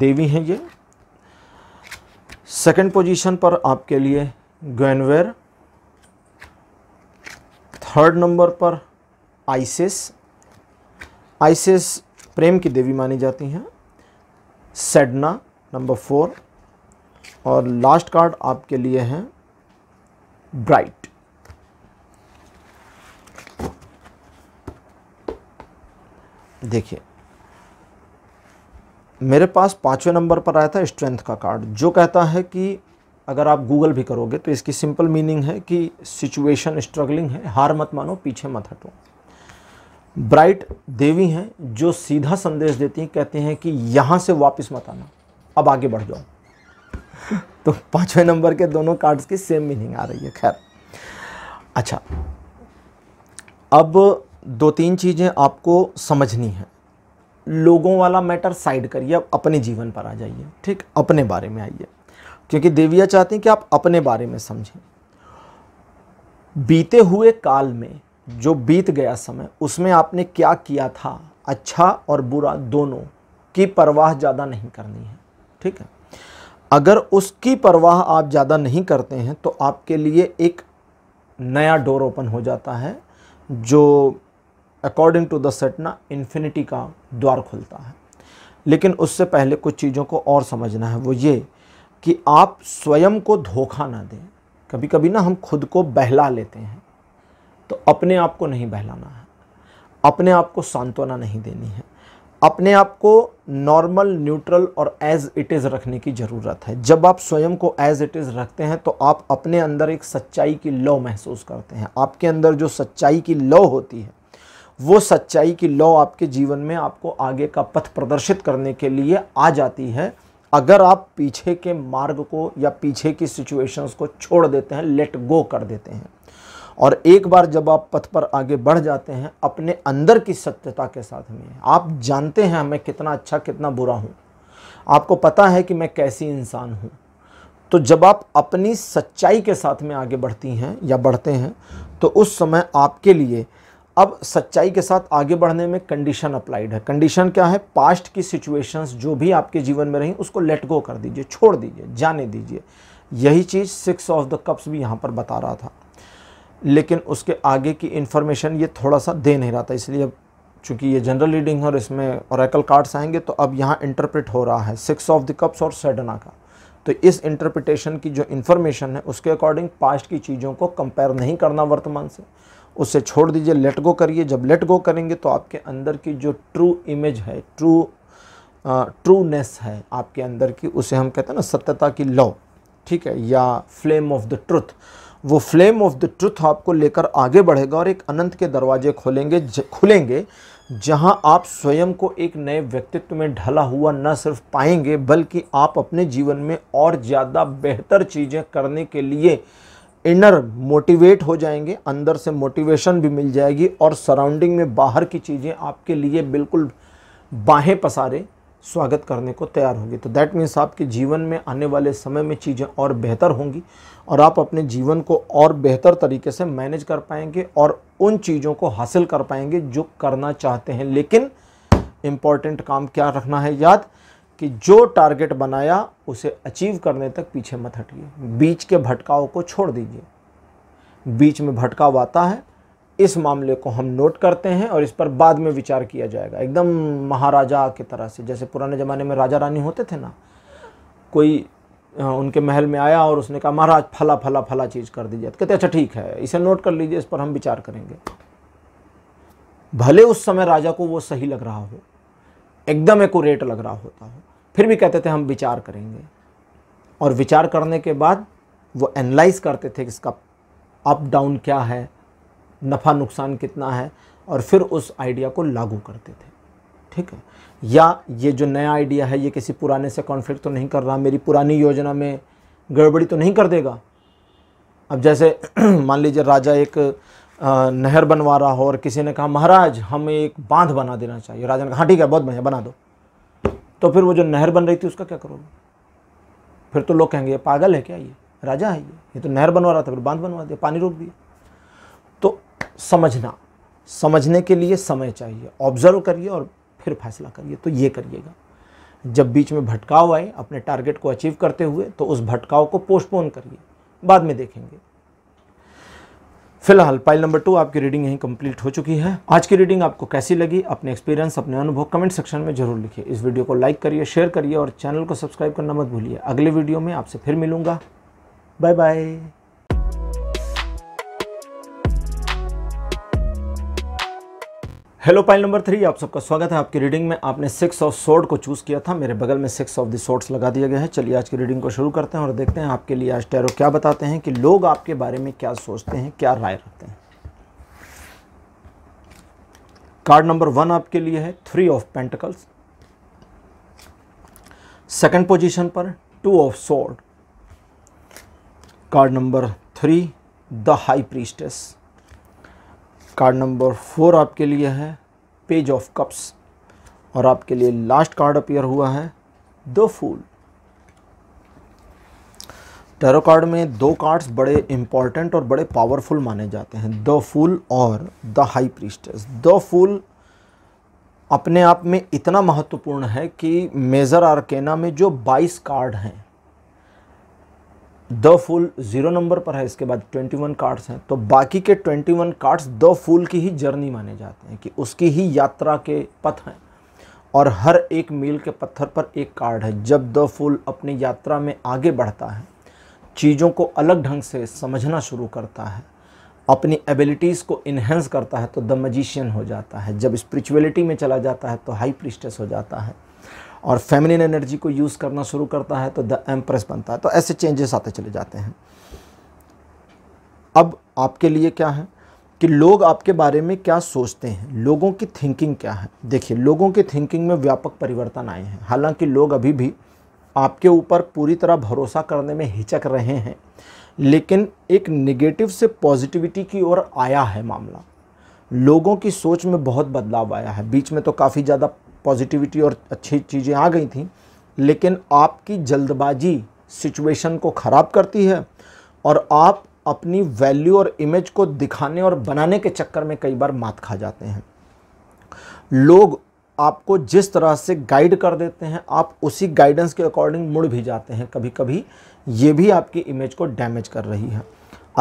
देवी हैं ये सेकंड पोजीशन पर आपके लिए ग्वेनवेर थर्ड नंबर पर आइसिस आइसिस प्रेम की देवी मानी जाती हैं सेडना नंबर फोर और लास्ट कार्ड आपके लिए हैं ब्राइट देखिए मेरे पास पाँचवें नंबर पर आया था स्ट्रेंथ का कार्ड जो कहता है कि अगर आप गूगल भी करोगे तो इसकी सिंपल मीनिंग है कि सिचुएशन स्ट्रगलिंग है हार मत मानो पीछे मत हटो ब्राइट देवी हैं जो सीधा संदेश देती हैं कहते हैं कि यहाँ से वापस मत आना अब आगे बढ़ जाओ तो पाँचवें नंबर के दोनों कार्ड्स की सेम मीनिंग आ रही है खैर अच्छा अब दो तीन चीज़ें आपको समझनी है लोगों वाला मैटर साइड करिए आप अपने जीवन पर आ जाइए ठीक अपने बारे में आइए क्योंकि देविया चाहती हैं कि आप अपने बारे में समझें बीते हुए काल में जो बीत गया समय उसमें आपने क्या किया था अच्छा और बुरा दोनों की परवाह ज़्यादा नहीं करनी है ठीक है अगर उसकी परवाह आप ज़्यादा नहीं करते हैं तो आपके लिए एक नया डोर ओपन हो जाता है जो अकॉर्डिंग टू द सटना इन्फिनिटी का द्वार खुलता है लेकिन उससे पहले कुछ चीज़ों को और समझना है वो ये कि आप स्वयं को धोखा ना दें कभी कभी ना हम खुद को बहला लेते हैं तो अपने आप को नहीं बहलाना है अपने आप को सांत्वना नहीं देनी है अपने आप को नॉर्मल न्यूट्रल और एज इट इज़ रखने की ज़रूरत है जब आप स्वयं को एज इट इज़ रखते हैं तो आप अपने अंदर एक सच्चाई की लौ महसूस करते हैं आपके अंदर जो सच्चाई की लौ होती है वो सच्चाई की लॉ आपके जीवन में आपको आगे का पथ प्रदर्शित करने के लिए आ जाती है अगर आप पीछे के मार्ग को या पीछे की सिचुएशंस को छोड़ देते हैं लेट गो कर देते हैं और एक बार जब आप पथ पर आगे बढ़ जाते हैं अपने अंदर की सत्यता के साथ में आप जानते हैं मैं कितना अच्छा कितना बुरा हूँ आपको पता है कि मैं कैसी इंसान हूँ तो जब आप अपनी सच्चाई के साथ में आगे बढ़ती हैं या बढ़ते हैं तो उस समय आपके लिए अब सच्चाई के साथ आगे बढ़ने में कंडीशन अप्लाइड है कंडीशन क्या है पास्ट की सिचुएशंस जो भी आपके जीवन में रहीं उसको लेट गो कर दीजिए छोड़ दीजिए जाने दीजिए यही चीज़ सिक्स ऑफ द कप्स भी यहाँ पर बता रहा था लेकिन उसके आगे की इन्फॉर्मेशन ये थोड़ा सा दे नहीं रहा था इसलिए अब चूँकि ये जनरल रीडिंग है और इसमें औरकल कार्ड्स आएंगे तो अब यहाँ इंटरप्रेट हो रहा है सिक्स ऑफ द कप्स और सेडना का तो इस इंटरप्रिटेशन की जो इन्फॉर्मेशन है उसके अकॉर्डिंग पास्ट की चीज़ों को कंपेयर नहीं करना वर्तमान से उसे छोड़ दीजिए लेट गो करिए जब लेट गो करेंगे तो आपके अंदर की जो ट्रू इमेज है ट्रू ट्रूनेस है आपके अंदर की उसे हम कहते हैं ना सत्यता की लॉ ठीक है या फ्लेम ऑफ द ट्रुथ वो फ्लेम ऑफ द ट्रुथ आपको लेकर आगे बढ़ेगा और एक अनंत के दरवाजे खोलेंगे खुलेंगे जहां आप स्वयं को एक नए व्यक्तित्व में ढला हुआ न सिर्फ पाएंगे बल्कि आप अपने जीवन में और ज़्यादा बेहतर चीज़ें करने के लिए इनर मोटिवेट हो जाएंगे अंदर से मोटिवेशन भी मिल जाएगी और सराउंडिंग में बाहर की चीज़ें आपके लिए बिल्कुल बाहें पसारे स्वागत करने को तैयार होंगी तो दैट मीन्स आपके जीवन में आने वाले समय में चीज़ें और बेहतर होंगी और आप अपने जीवन को और बेहतर तरीके से मैनेज कर पाएंगे और उन चीज़ों को हासिल कर पाएंगे जो करना चाहते हैं लेकिन इम्पॉर्टेंट काम क्या रखना है याद कि जो टारगेट बनाया उसे अचीव करने तक पीछे मत हटिए बीच के भटकाव को छोड़ दीजिए बीच में भटकाव आता है इस मामले को हम नोट करते हैं और इस पर बाद में विचार किया जाएगा एकदम महाराजा की तरह से जैसे पुराने ज़माने में राजा रानी होते थे ना कोई उनके महल में आया और उसने कहा महाराज फला फला फला चीज़ कर दीजिए तो कहते अच्छा ठीक है इसे नोट कर लीजिए इस पर हम विचार करेंगे भले उस समय राजा को वो सही लग रहा हो एकदम रेट लग रहा होता हो फिर भी कहते थे हम विचार करेंगे और विचार करने के बाद वो एनालाइज करते थे कि इसका अप डाउन क्या है नफ़ा नुकसान कितना है और फिर उस आइडिया को लागू करते थे ठीक है या ये जो नया आइडिया है ये किसी पुराने से कॉन्फ्लिक्ट तो नहीं कर रहा मेरी पुरानी योजना में गड़बड़ी तो नहीं कर देगा अब जैसे [CLEARS THROAT] मान लीजिए राजा एक नहर बनवा रहा हो और किसी ने कहा महाराज हम एक बांध बना देना चाहिए राजा ने कहा हाँ ठीक है बहुत बढ़िया बना दो तो फिर वो जो नहर बन रही थी उसका क्या करोगे फिर तो लोग कहेंगे ये पागल है क्या ये राजा है ये ये तो नहर बनवा रहा था फिर बांध बनवा दिया पानी रोक दिया तो समझना समझने के लिए समय चाहिए ऑब्जर्व करिए और फिर फैसला करिए तो ये करिएगा जब बीच में भटकाव आए अपने टारगेट को अचीव करते हुए तो उस भटकाव को पोस्टपोन करिए बाद में देखेंगे फिलहाल पाइल नंबर टू आपकी रीडिंग यहीं कंप्लीट हो चुकी है आज की रीडिंग आपको कैसी लगी अपने एक्सपीरियंस अपने अनुभव कमेंट सेक्शन में जरूर लिखिए इस वीडियो को लाइक करिए शेयर करिए और चैनल को सब्सक्राइब करना मत भूलिए अगले वीडियो में आपसे फिर मिलूंगा bye bye hello pile number three आप सबका स्वागत है आपकी रीडिंग में आपने सिक्स ऑफ सोर्ड को चूज़ किया था मेरे बगल में सिक्स ऑफ द सोर्ड्स लगा दिया गया है चलिए आज की रीडिंग को शुरू करते हैं और देखते हैं आपके लिए आज टैरो क्या बताते हैं कि लोग आपके बारे में क्या सोचते हैं क्या राय रखते हैं कार्ड नंबर वन आपके लिए है three of pentacles second position पर two of sword card number three the high priestess card number four आपके लिए है पेज ऑफ कप्स और आपके लिए लास्ट कार्ड अपियर हुआ है द फूल टैरो कार्ड में दो कार्ड्स बड़े इम्पॉर्टेंट और बड़े पावरफुल माने जाते हैं द फूल और the high priestess the fool अपने आप में इतना महत्वपूर्ण है कि मेज़र आर्केना में जो 22 कार्ड हैं द फूल जीरो नंबर पर है इसके बाद ट्वेंटी वन कार्ड्स हैं तो बाकी के twenty one cards the fool की ही जर्नी माने जाते हैं कि उसकी ही यात्रा के पथ हैं और हर एक मील के पत्थर पर एक कार्ड है जब द फूल अपनी यात्रा में आगे बढ़ता है चीज़ों को अलग ढंग से समझना शुरू करता है अपनी एबिलिटीज़ को इन्हेंस करता है तो द मजिशियन हो जाता है जब स्पिरिचुअलिटी में चला जाता है तो हाई प्रिस्टेस हो जाता है और फेमिनिन एनर्जी को यूज़ करना शुरू करता है तो द एम्प्रेस बनता है तो ऐसे चेंजेस आते चले जाते हैं अब आपके लिए क्या है कि लोग आपके बारे में क्या सोचते हैं लोगों की थिंकिंग क्या है देखिए लोगों की थिंकिंग में व्यापक परिवर्तन आए हैं हालांकि लोग अभी भी आपके ऊपर पूरी तरह भरोसा करने में हिचक रहे हैं लेकिन एक नेगेटिव से पॉजिटिविटी की ओर आया है मामला लोगों की सोच में बहुत बदलाव आया है बीच में तो काफ़ी ज़्यादा पॉजिटिविटी और अच्छी चीज़ें आ गई थी लेकिन आपकी जल्दबाजी सिचुएशन को ख़राब करती है और आप अपनी वैल्यू और इमेज को दिखाने और बनाने के चक्कर में कई बार मात खा जाते हैं लोग आपको जिस तरह से गाइड कर देते हैं आप उसी गाइडेंस के अकॉर्डिंग मुड़ भी जाते हैं कभी कभी ये भी आपकी इमेज को डैमेज कर रही है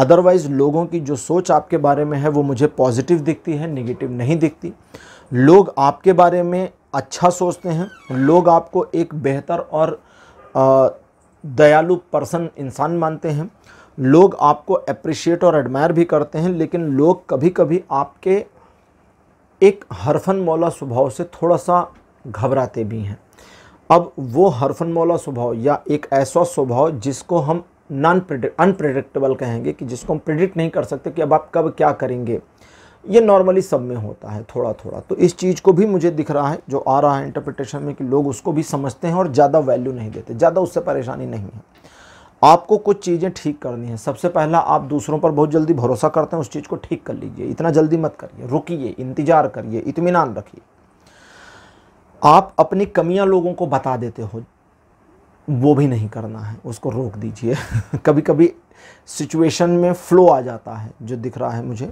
अदरवाइज़ लोगों की जो सोच आपके बारे में है वो मुझे पॉजिटिव दिखती है निगेटिव नहीं दिखती लोग आपके बारे में अच्छा सोचते हैं लोग आपको एक बेहतर और दयालु पर्सन इंसान मानते हैं लोग आपको अप्रिशिएट और एडमायर भी करते हैं लेकिन लोग कभी कभी आपके एक हरफन मौला स्वभाव से थोड़ा सा घबराते भी हैं अब वो हरफन मौला स्वभाव या एक ऐसा स्वभाव जिसको हम नॉन अनप्रिडिक्टेबल कहेंगे कि जिसको हम प्रिडिक्ट नहीं कर सकते कि अब आप कब क्या करेंगे ये नॉर्मली सब में होता है थोड़ा थोड़ा तो इस चीज़ को भी मुझे दिख रहा है जो आ रहा है इंटरप्रिटेशन में कि लोग उसको भी समझते हैं और ज़्यादा वैल्यू नहीं देते ज़्यादा उससे परेशानी नहीं है आपको कुछ चीज़ें ठीक करनी है सबसे पहला आप दूसरों पर बहुत जल्दी भरोसा करते हैं उस चीज़ को ठीक कर लीजिए इतना जल्दी मत करिए रुकिए इंतज़ार करिए इतमान रखिए आप अपनी कमियां लोगों को बता देते हो वो भी नहीं करना है उसको रोक दीजिए [LAUGHS] कभी कभी सिचुएशन में फ़्लो आ जाता है जो दिख रहा है मुझे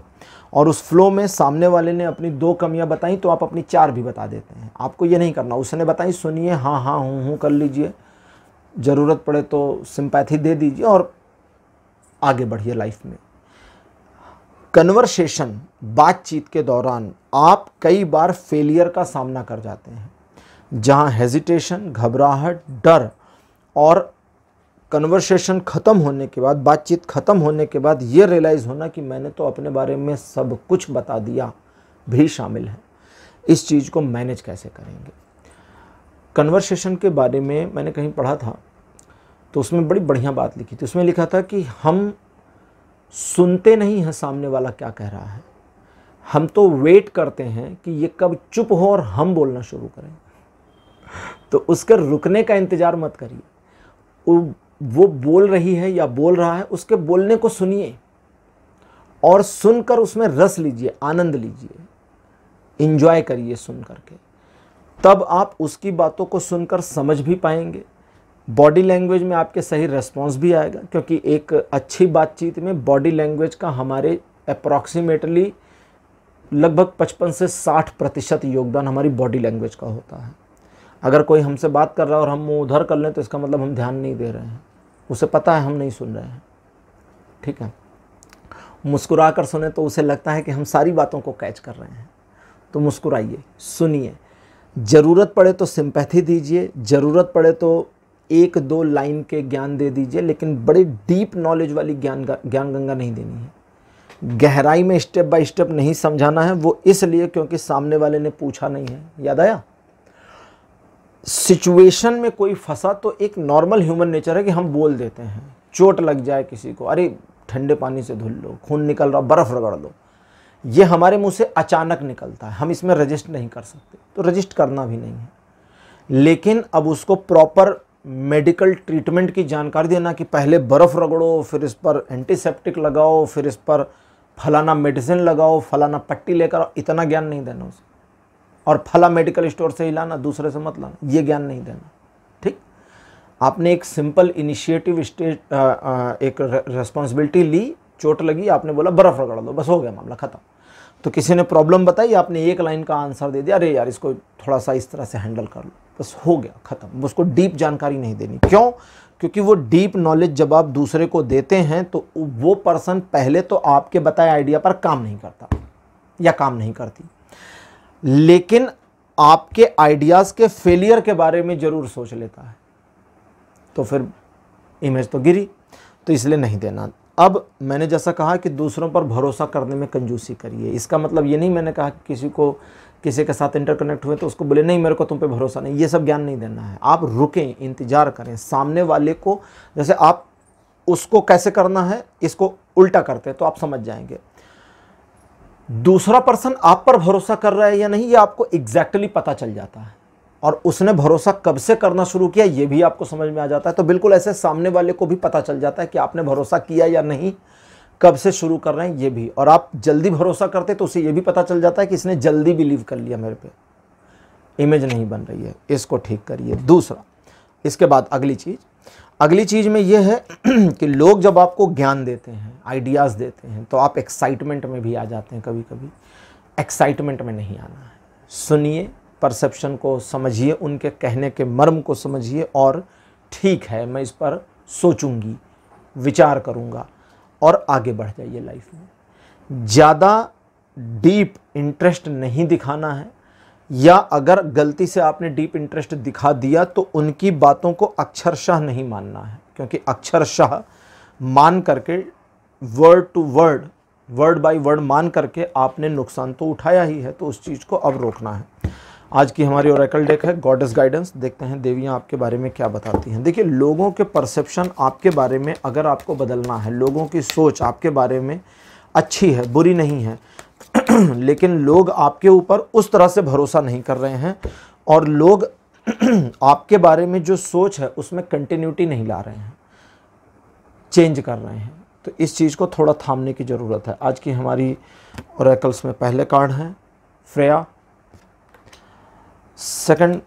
और उस फ्लो में सामने वाले ने अपनी दो कमियां बताई तो आप अपनी चार भी बता देते हैं आपको ये नहीं करना उसने बताई सुनिए हाँ हाँ हूँ हूँ कर लीजिए ज़रूरत पड़े तो सिंपैथी दे दीजिए और आगे बढ़िए लाइफ में कन्वर्सेशन बातचीत के दौरान आप कई बार फेलियर का सामना कर जाते हैं जहाँ हेजिटेशन घबराहट डर और कन्वर्सेशन ख़त्म होने के बाद बातचीत ख़त्म होने के बाद ये रियलाइज़ होना कि मैंने तो अपने बारे में सब कुछ बता दिया भी शामिल है इस चीज़ को मैनेज कैसे करेंगे कन्वर्सेशन के बारे में मैंने कहीं पढ़ा था तो उसमें बड़ी बढ़िया बात लिखी थी उसमें लिखा था कि हम सुनते नहीं हैं सामने वाला क्या कह रहा है हम तो वेट करते हैं कि ये कब चुप हो और हम बोलना शुरू करें तो उसके रुकने का इंतज़ार मत करिए वो बोल रही है या बोल रहा है उसके बोलने को सुनिए और सुनकर उसमें रस लीजिए आनंद लीजिए इन्जॉय करिए सुन करके तब आप उसकी बातों को सुनकर समझ भी पाएंगे बॉडी लैंग्वेज में आपके सही रेस्पॉन्स भी आएगा क्योंकि एक अच्छी बातचीत में बॉडी लैंग्वेज का हमारे अप्रॉक्सीमेटली लगभग 55 से 60 प्रतिशत योगदान हमारी बॉडी लैंग्वेज का होता है अगर कोई हमसे बात कर रहा है और हम मुँह उधर कर लें तो इसका मतलब हम ध्यान नहीं दे रहे हैं उसे पता है हम नहीं सुन रहे हैं ठीक है मुस्कुरा कर सुने तो उसे लगता है कि हम सारी बातों को कैच कर रहे हैं तो मुस्कुराइए सुनिए ज़रूरत पड़े तो सिंपैथी दीजिए ज़रूरत पड़े तो एक दो लाइन के ज्ञान दे दीजिए लेकिन बड़ी डीप नॉलेज वाली ज्ञान ज्ञान गंगा नहीं देनी है गहराई में स्टेप बाय स्टेप नहीं समझाना है वो इसलिए क्योंकि सामने वाले ने पूछा नहीं है याद आया सिचुएशन में कोई फंसा तो एक नॉर्मल ह्यूमन नेचर है कि हम बोल देते हैं चोट लग जाए किसी को अरे ठंडे पानी से धुल लो खून निकल रहा बर्फ़ रगड़ दो ये हमारे मुंह से अचानक निकलता है हम इसमें रजिस्ट नहीं कर सकते तो रजिस्ट करना भी नहीं है लेकिन अब उसको प्रॉपर मेडिकल ट्रीटमेंट की जानकारी देना कि पहले बर्फ़ रगड़ो फिर इस पर एंटीसेप्टिक लगाओ फिर इस पर फलाना मेडिसिन लगाओ फलाना पट्टी लेकर इतना ज्ञान नहीं देना उसे और फला मेडिकल स्टोर से ही लाना दूसरे से मत लाना ये ज्ञान नहीं देना ठीक आपने एक सिंपल इनिशिएटिव स्टेज एक रेस्पॉन्सिबिलिटी ली चोट लगी आपने बोला बर्फ़ रगड़ दो बस हो गया मामला ख़त्म तो किसी ने प्रॉब्लम बताई आपने एक लाइन का आंसर दे दिया अरे यार इसको थोड़ा सा इस तरह से हैंडल कर लो बस हो गया ख़त्म उसको डीप जानकारी नहीं देनी क्यों क्योंकि वो डीप नॉलेज जब आप दूसरे को देते हैं तो वो पर्सन पहले तो आपके बताए आइडिया पर काम नहीं करता या काम नहीं करती लेकिन आपके आइडियाज़ के फेलियर के बारे में ज़रूर सोच लेता है तो फिर इमेज तो गिरी तो इसलिए नहीं देना अब मैंने जैसा कहा कि दूसरों पर भरोसा करने में कंजूसी करिए इसका मतलब ये नहीं मैंने कहा कि किसी को किसी के साथ इंटरकनेक्ट हुए तो उसको बोले नहीं मेरे को तुम पे भरोसा नहीं ये सब ज्ञान नहीं देना है आप रुकें इंतज़ार करें सामने वाले को जैसे आप उसको कैसे करना है इसको उल्टा करते हैं तो आप समझ जाएंगे दूसरा पर्सन आप पर भरोसा कर रहा है या नहीं ये आपको एग्जैक्टली पता चल जाता है और उसने भरोसा कब से करना शुरू किया ये भी आपको समझ में आ जाता है तो बिल्कुल ऐसे सामने वाले को भी पता चल जाता है कि आपने भरोसा किया या नहीं कब से शुरू कर रहे हैं ये भी और आप जल्दी भरोसा करते तो उसे ये भी पता चल जाता है कि इसने जल्दी बिलीव कर लिया मेरे पे इमेज नहीं बन रही है इसको ठीक करिए दूसरा इसके बाद अगली चीज़ अगली चीज़ में यह है [CLEARS THROAT] कि लोग जब आपको ज्ञान देते हैं आइडियाज़ देते हैं तो आप एक्साइटमेंट में भी आ जाते हैं कभी कभी एक्साइटमेंट में नहीं आना है सुनिए परसेप्शन को समझिए उनके कहने के मर्म को समझिए और ठीक है मैं इस पर सोचूंगी विचार करूंगा और आगे बढ़ जाइए लाइफ में ज़्यादा डीप इंटरेस्ट नहीं दिखाना है या अगर गलती से आपने डीप इंटरेस्ट दिखा दिया तो उनकी बातों को अक्षरशाह नहीं मानना है क्योंकि अक्षरशाह मान करके word to word word by word मान करके आपने नुकसान तो उठाया ही है तो उस चीज़ को अब रोकना है आज की हमारी ओरेकल डेक है गॉडेस गाइडेंस देखते हैं देवियाँ आपके बारे में क्या बताती हैं देखिए लोगों के परसेप्शन आपके बारे में अगर आपको बदलना है लोगों की सोच आपके बारे में अच्छी है बुरी नहीं है [CLEARS THROAT] लेकिन लोग आपके ऊपर उस तरह से भरोसा नहीं कर रहे हैं और लोग [CLEARS THROAT] आपके बारे में जो सोच है उसमें कंटिन्यूटी नहीं ला रहे हैं चेंज कर रहे हैं तो इस चीज़ को थोड़ा थामने की ज़रूरत है आज की हमारी ओरेकल्स में पहले कार्ड हैं फ्रेया सेकंड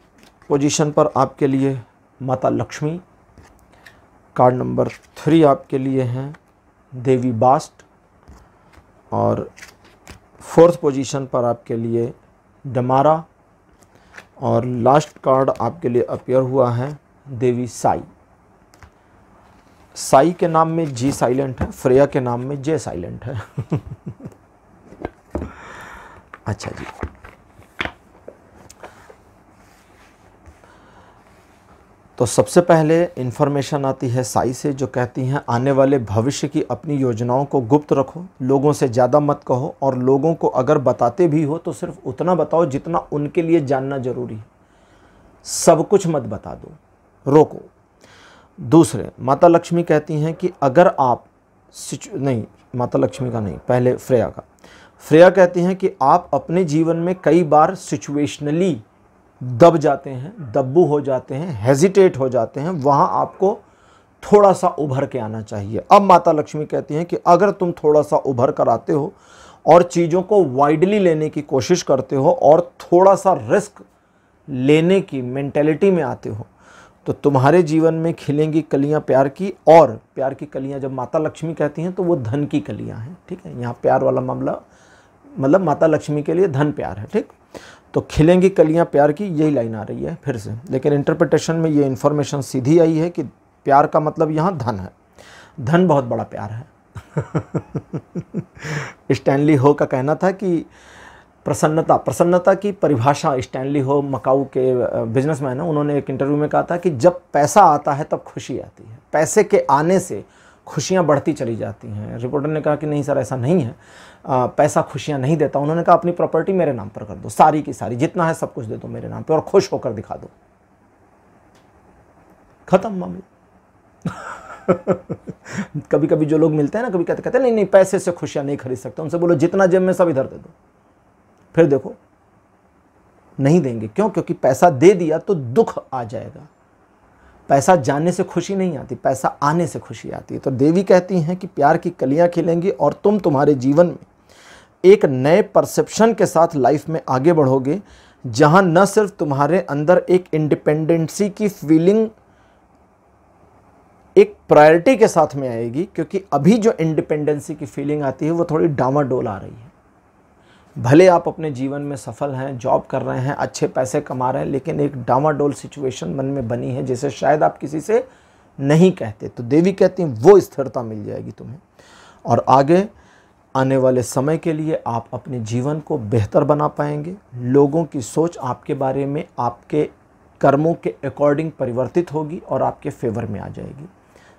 पोजीशन पर आपके लिए माता लक्ष्मी कार्ड नंबर थ्री आपके लिए हैं देवी बास्ट और फोर्थ पोजीशन पर आपके लिए डमारा और लास्ट कार्ड आपके लिए अपेयर हुआ है देवी साई साई के नाम में जी साइलेंट है फ्रेया के नाम में जे साइलेंट है [LAUGHS] अच्छा जी तो सबसे पहले इन्फॉर्मेशन आती है साई से जो कहती हैं आने वाले भविष्य की अपनी योजनाओं को गुप्त रखो लोगों से ज़्यादा मत कहो और लोगों को अगर बताते भी हो तो सिर्फ उतना बताओ जितना उनके लिए जानना ज़रूरी है सब कुछ मत बता दो रोको दूसरे माता लक्ष्मी कहती हैं कि अगर आप नहीं माता लक्ष्मी का नहीं पहले फ्रेया का फ्रेया कहती हैं कि आप अपने जीवन में कई बार सिचुएशनली दब जाते हैं दब्बू हो जाते हैं हेजिटेट हो जाते हैं वहाँ आपको थोड़ा सा उभर के आना चाहिए अब माता लक्ष्मी कहती हैं कि अगर तुम थोड़ा सा उभर कर आते हो और चीज़ों को वाइडली लेने की कोशिश करते हो और थोड़ा सा रिस्क लेने की मेंटेलिटी में आते हो तो तुम्हारे जीवन में खिलेंगी कलियां प्यार की और प्यार की कलियां जब माता लक्ष्मी कहती हैं तो वो धन की कलियां हैं ठीक है यहाँ प्यार वाला मामला मतलब माता लक्ष्मी के लिए धन प्यार है ठीक तो खिलेंगी कलियां प्यार की यही लाइन आ रही है फिर से लेकिन इंटरप्रिटेशन में ये इन्फॉर्मेशन सीधी आई है कि प्यार का मतलब यहाँ धन है धन बहुत बड़ा प्यार है स्टैनली [LAUGHS] हो का कहना था कि प्रसन्नता प्रसन्नता की परिभाषा स्टैनली हो मकाऊ के बिजनेसमैन है उन्होंने एक इंटरव्यू में कहा था कि जब पैसा आता है तब खुशी आती है पैसे के आने से खुशियाँ बढ़ती चली जाती हैं रिपोर्टर ने कहा कि नहीं सर ऐसा नहीं है पैसा खुशियाँ नहीं देता उन्होंने कहा अपनी प्रॉपर्टी मेरे नाम पर कर दो सारी की सारी जितना है सब कुछ दे दो मेरे नाम पर और खुश होकर दिखा दो खत्म मामला [LAUGHS] कभी कभी जो लोग मिलते हैं ना कभी कहते कहते नहीं नहीं पैसे से खुशियाँ नहीं खरीद सकते उनसे बोलो जितना जेब में सब इधर दे दो फिर देखो नहीं देंगे क्यों क्योंकि पैसा दे दिया तो दुख आ जाएगा पैसा जाने से खुशी नहीं आती पैसा आने से खुशी आती है तो देवी कहती हैं कि प्यार की कलियां खिलेंगी और तुम तुम्हारे जीवन में एक नए परसेप्शन के साथ लाइफ में आगे बढ़ोगे जहाँ न सिर्फ तुम्हारे अंदर एक इंडिपेंडेंसी की फीलिंग एक प्रायोरिटी के साथ में आएगी क्योंकि अभी जो इंडिपेंडेंसी की फीलिंग आती है वो थोड़ी डामाडोल आ रही है भले आप अपने जीवन में सफल हैं जॉब कर रहे हैं अच्छे पैसे कमा रहे हैं लेकिन एक डामाडोल सिचुएशन मन में बनी है जिसे शायद आप किसी से नहीं कहते तो देवी कहती हैं वो स्थिरता मिल जाएगी तुम्हें और आगे आने वाले समय के लिए आप अपने जीवन को बेहतर बना पाएंगे लोगों की सोच आपके बारे में आपके कर्मों के अकॉर्डिंग परिवर्तित होगी और आपके फेवर में आ जाएगी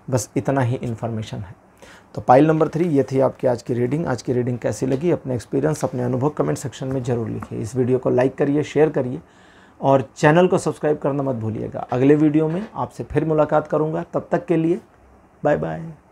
बस इतना ही इन्फॉर्मेशन है तो पाइल नंबर थ्री ये थी आपकी आज की रीडिंग आज की रीडिंग कैसी लगी अपने एक्सपीरियंस अपने अनुभव कमेंट सेक्शन में ज़रूर लिखिए इस वीडियो को लाइक करिए शेयर करिए और चैनल को सब्सक्राइब करना मत भूलिएगा अगले वीडियो में आपसे फिर मुलाकात करूँगा तब तक के लिए बाय बाय